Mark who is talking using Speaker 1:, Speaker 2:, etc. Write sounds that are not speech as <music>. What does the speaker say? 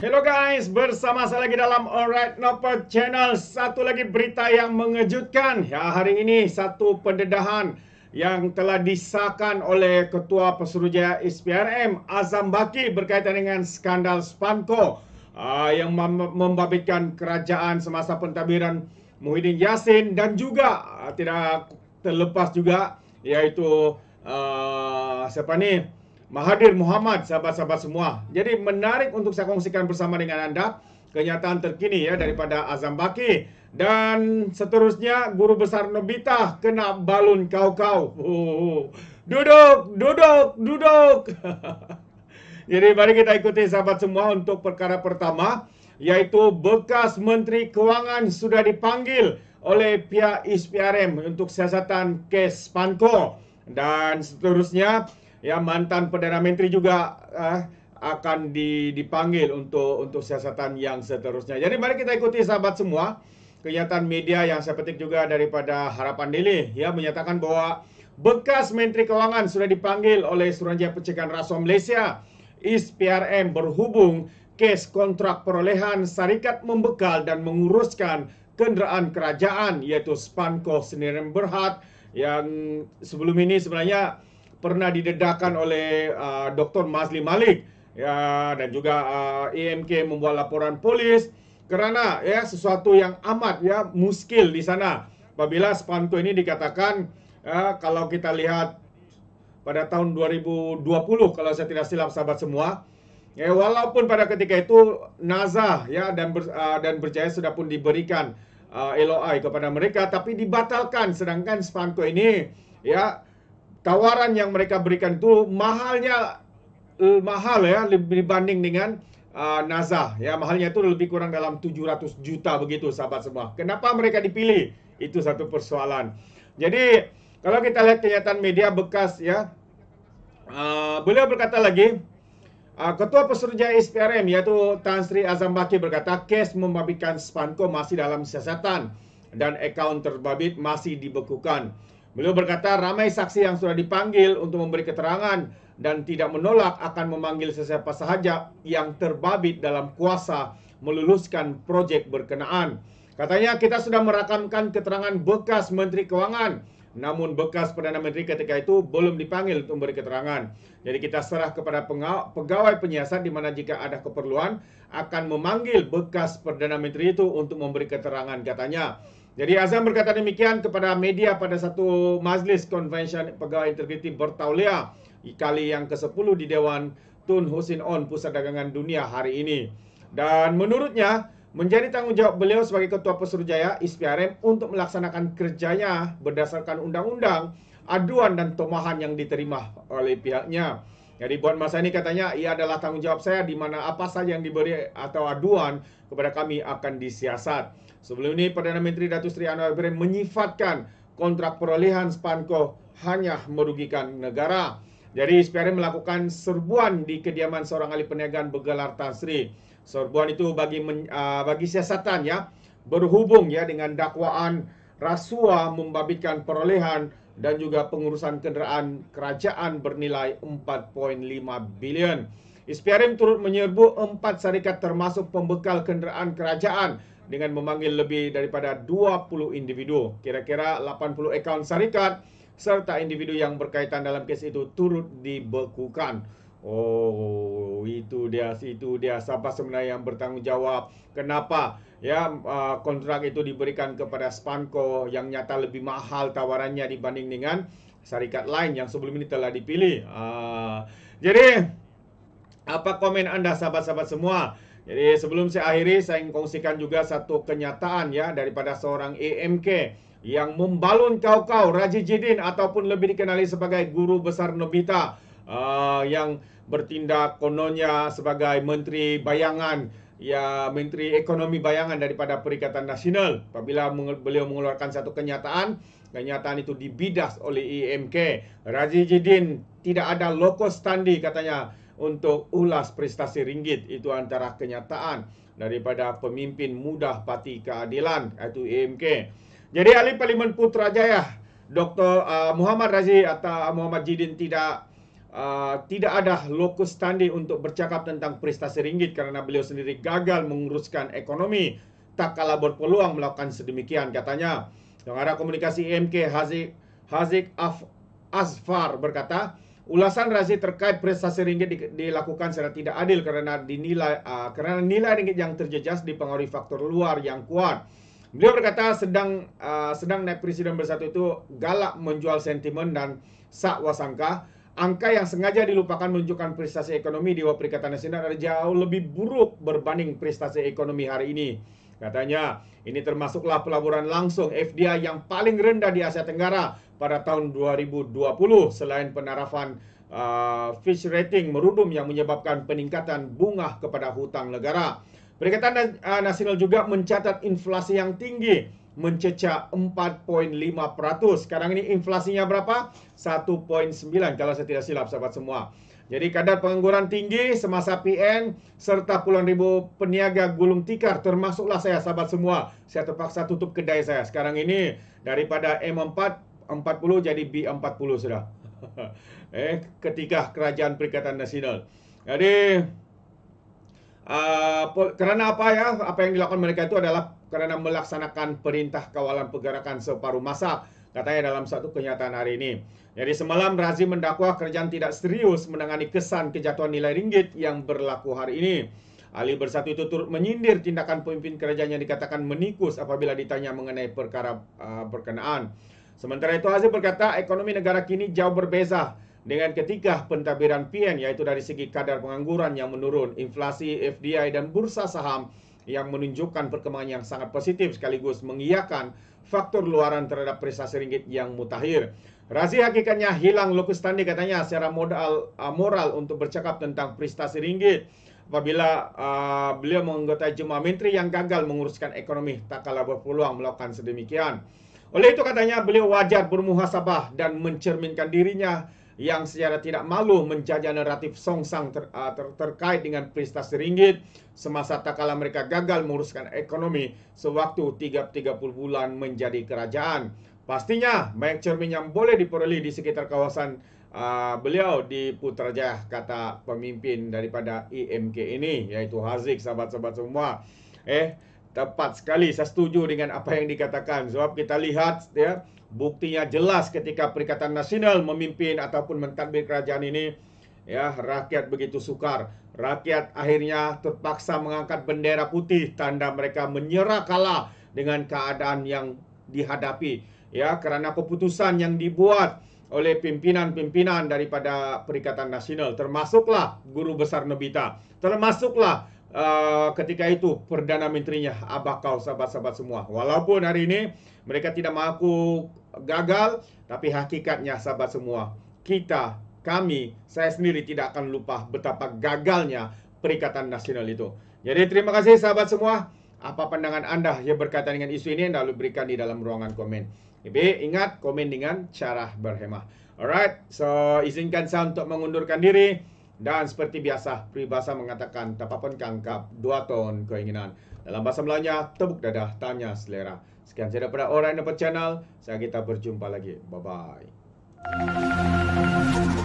Speaker 1: Hello guys, bersama saya lagi dalam Alright Nopper Channel. Satu lagi berita yang mengejutkan. Ya, hari ini satu pendedahan yang telah disahkan oleh Ketua Pesuruhjaya SPRM Azam Baki berkaitan dengan skandal Spanko uh, yang mem- membabitkan kerajaan semasa pentadbiran Muhyiddin Yassin dan juga uh, tidak terlepas juga yaitu uh, ah, siapa ni? Mahathir Muhammad sahabat-sahabat semua. Jadi menarik untuk saya kongsikan bersama dengan anda kenyataan terkini ya daripada Azam Baki dan seterusnya guru besar Nobita kena balun kau-kau. Oh, duduk, duduk, duduk. <laughs> Jadi mari kita ikuti sahabat semua untuk perkara pertama yaitu bekas menteri kewangan sudah dipanggil oleh pihak ISPRM untuk siasatan kes Panko dan seterusnya ya mantan perdana menteri juga eh, akan dipanggil untuk untuk siasatan yang seterusnya. Jadi mari kita ikuti sahabat semua kenyataan media yang saya petik juga daripada Harapan Daily ya menyatakan bahwa bekas Menteri Keuangan sudah dipanggil oleh Suruhanjaya Pencegahan Rasuah Malaysia ISPRM berhubung kes kontrak perolehan syarikat membekal dan menguruskan kenderaan kerajaan yaitu Spanko Sendirian Berhad yang sebelum ini sebenarnya pernah didedahkan oleh uh, Dr. Mazli Malik ya dan juga uh, AMK membuat laporan polis kerana ya sesuatu yang amat ya muskil di sana apabila sepantu ini dikatakan ya, kalau kita lihat pada tahun 2020 kalau saya tidak silap sahabat semua ya walaupun pada ketika itu nazah ya dan ber, uh, dan berjaya sudah pun diberikan uh, LOI kepada mereka tapi dibatalkan sedangkan sepantu ini ya tawaran yang mereka berikan itu mahalnya eh, mahal ya dibanding dengan uh, eh, NASA ya mahalnya itu lebih kurang dalam 700 juta begitu sahabat semua. Kenapa mereka dipilih? Itu satu persoalan. Jadi kalau kita lihat kenyataan media bekas ya uh, beliau berkata lagi uh, Ketua Pesuruhnya SPRM yaitu Tan Sri Azam Baki berkata kes membabitkan Spanko masih dalam siasatan dan akaun terbabit masih dibekukan. Beliau berkata ramai saksi yang sudah dipanggil untuk memberi keterangan dan tidak menolak akan memanggil sesiapa sahaja yang terbabit dalam kuasa meluluskan projek berkenaan. Katanya kita sudah merakamkan keterangan bekas Menteri Kewangan namun bekas Perdana Menteri ketika itu belum dipanggil untuk memberi keterangan. Jadi kita serah kepada pegawai penyiasat di mana jika ada keperluan akan memanggil bekas Perdana Menteri itu untuk memberi keterangan katanya. Jadi Azam berkata demikian kepada media pada satu majlis konvensyen pegawai integriti bertaulia kali yang ke-10 di Dewan Tun Husin On Pusat Dagangan Dunia hari ini. Dan menurutnya, menjadi tanggungjawab beliau sebagai Ketua Pesuruhjaya ISPRM untuk melaksanakan kerjanya berdasarkan undang-undang aduan dan tomahan yang diterima oleh pihaknya. Jadi buat masa ini katanya ia adalah tanggungjawab saya di mana apa saja yang diberi atau aduan kepada kami akan disiasat. Sebelum ini Perdana Menteri Datuk Seri Anwar Ibrahim menyifatkan kontrak perolehan Spanco hanya merugikan negara. Jadi SPRM melakukan serbuan di kediaman seorang ahli perniagaan bergelar Tan Sri, Serbuan itu bagi men, uh, bagi siasatan ya berhubung ya dengan dakwaan rasuah membabitkan perolehan dan juga pengurusan kenderaan kerajaan bernilai 4.5 bilion. SPRM turut menyerbu empat syarikat termasuk pembekal kenderaan kerajaan dengan memanggil lebih daripada 20 individu. Kira-kira 80 akaun syarikat serta individu yang berkaitan dalam kes itu turut dibekukan. Oh, itu dia, itu dia. Siapa sebenarnya yang bertanggungjawab? Kenapa? Ya, ah, kontrak itu diberikan kepada Spanko yang nyata lebih mahal tawarannya dibanding dengan syarikat lain yang sebelum ini telah dipilih. Ah, jadi, apa komen anda, sahabat-sahabat semua? Jadi sebelum saya akhiri, saya ingin kongsikan juga satu kenyataan ya daripada seorang EMK yang membalun kau-kau Raji Jidin ataupun lebih dikenali sebagai Guru Besar Nobita uh, yang bertindak kononnya sebagai menteri bayangan ya menteri ekonomi bayangan daripada Perikatan Nasional apabila beliau mengeluarkan satu kenyataan kenyataan itu dibidas oleh IMK Jidin tidak ada lokus standi katanya untuk ulas prestasi ringgit itu antara kenyataan daripada pemimpin mudah parti keadilan iaitu IMK jadi ahli parlimen Putrajaya Dr ah, Muhammad Razi atau Muhammad Jidin tidak uh, tidak ada lokus standing untuk bercakap tentang prestasi ringgit kerana beliau sendiri gagal menguruskan ekonomi tak kalah berpeluang melakukan sedemikian katanya. Yang ada komunikasi MK Haziq, Haziq Af, Asfar berkata, ulasan Razi terkait prestasi ringgit di, dilakukan secara tidak adil kerana dinilai uh, kerana nilai ringgit yang terjejas dipengaruhi faktor luar yang kuat. Beliau berkata sedang uh, sedang naik presiden bersatu itu galak menjual sentimen dan sak wasangka angka yang sengaja dilupakan menunjukkan prestasi ekonomi di bawah Perikatan Nasional adalah jauh lebih buruk berbanding prestasi ekonomi hari ini. Katanya, ini termasuklah pelaburan langsung FDI yang paling rendah di Asia Tenggara pada tahun 2020 selain penarafan uh, fish rating merudum yang menyebabkan peningkatan bunga kepada hutang negara. Perikatan uh, Nasional juga mencatat inflasi yang tinggi mencecah 4.5%. Sekarang ini inflasinya berapa? 1.9 kalau saya tidak silap sahabat semua. Jadi kadar pengangguran tinggi semasa PN serta puluhan ribu peniaga gulung tikar termasuklah saya sahabat semua. Saya terpaksa tutup kedai saya sekarang ini daripada M4 40 jadi B40 sudah. <laughs> eh ketika kerajaan Perikatan Nasional. Jadi uh, kerana apa ya? Apa yang dilakukan mereka itu adalah kerana melaksanakan perintah kawalan pergerakan separuh masa katanya dalam satu kenyataan hari ini. Jadi semalam Razi mendakwa kerajaan tidak serius menangani kesan kejatuhan nilai ringgit yang berlaku hari ini. Ali bersatu itu turut menyindir tindakan pemimpin kerajaan yang dikatakan menikus apabila ditanya mengenai perkara uh, berkenaan. Sementara itu Aziz berkata ekonomi negara kini jauh berbeza dengan ketika pentadbiran PN iaitu dari segi kadar pengangguran yang menurun, inflasi, FDI dan bursa saham yang menunjukkan perkembangan yang sangat positif sekaligus mengiyakan faktor luaran terhadap prestasi ringgit yang mutakhir. Razie hakikatnya hilang lokus tanding katanya secara modal uh, moral untuk bercakap tentang prestasi ringgit apabila uh, beliau menggotai jemaah menteri yang gagal menguruskan ekonomi tak kalah berpeluang melakukan sedemikian. Oleh itu katanya beliau wajar bermuhasabah dan mencerminkan dirinya yang secara tidak malu menjajah naratif songsang ter, uh, ter, terkait dengan prestasi ringgit semasa tak kala mereka gagal menguruskan ekonomi sewaktu 30 bulan menjadi kerajaan. Pastinya banyak cermin yang boleh diperoleh di sekitar kawasan uh, beliau di Putrajaya kata pemimpin daripada IMK e ini yaitu Haziq sahabat-sahabat semua. Eh tepat sekali saya setuju dengan apa yang dikatakan sebab kita lihat ya buktinya jelas ketika Perikatan Nasional memimpin ataupun mentadbir kerajaan ini ya rakyat begitu sukar rakyat akhirnya terpaksa mengangkat bendera putih tanda mereka menyerah kalah dengan keadaan yang dihadapi ya kerana keputusan yang dibuat oleh pimpinan-pimpinan daripada Perikatan Nasional termasuklah Guru Besar Nebita termasuklah uh, ketika itu Perdana Menterinya Abah Kau sahabat-sahabat semua walaupun hari ini mereka tidak mengaku gagal tapi hakikatnya sahabat semua kita kami saya sendiri tidak akan lupa betapa gagalnya Perikatan Nasional itu jadi terima kasih sahabat semua apa pandangan anda yang berkaitan dengan isu ini lalu berikan di dalam ruangan komen. Jadi ingat komen dengan cara berhemah. Alright, so izinkan saya untuk mengundurkan diri dan seperti biasa peribahasa mengatakan tak pun kangkap dua ton keinginan. Dalam bahasa Melayunya tebuk dada tanya selera. Sekian saya daripada orang yang dapat channel. Saya kita berjumpa lagi. Bye bye.